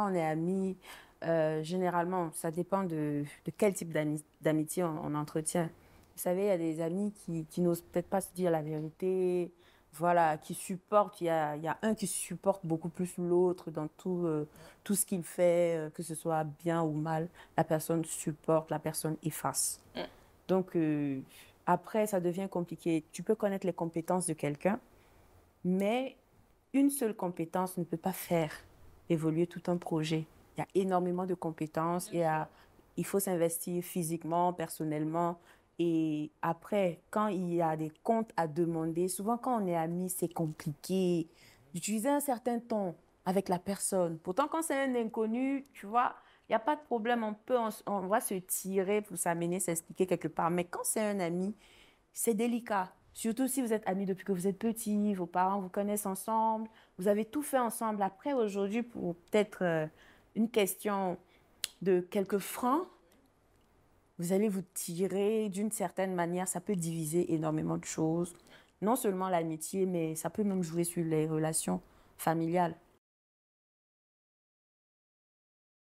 on est amis, euh, généralement, ça dépend de, quel type d'amitié on, entretient. Vous savez, il y a des amis qui, n'osent peut-être pas se dire la vérité, voilà, qui supportent. Il y a, un qui supporte beaucoup plus l'autre dans tout, euh, tout ce qu'il fait, euh, que ce soit bien ou mal. La personne supporte, la personne efface. Mm. Donc, après, ça devient compliqué. Tu peux connaître les compétences de quelqu'un, mais une seule compétence ne peut pas faire évoluer tout un projet. Il y a énormément de compétences, il, euh, il faut s'investir physiquement, personnellement. Et après, quand il y a des comptes à demander, souvent quand on est ami, c'est compliqué. D'utiliser un certain ton avec la personne. Pourtant, quand c'est un inconnu, tu vois, il n'y a pas de problème, on peut, on, on va se tirer pour s'amener, s'expliquer quelque part. Mais quand c'est un ami, c'est délicat. Surtout si vous êtes amis depuis que vous êtes petit, vos parents vous connaissent ensemble, vous avez tout fait ensemble. Après, aujourd'hui, pour peut-être euh, une question de quelques francs, vous allez vous tirer d'une certaine manière. Ça peut diviser énormément de choses. Non seulement l'amitié, mais ça peut même jouer sur les relations familiales.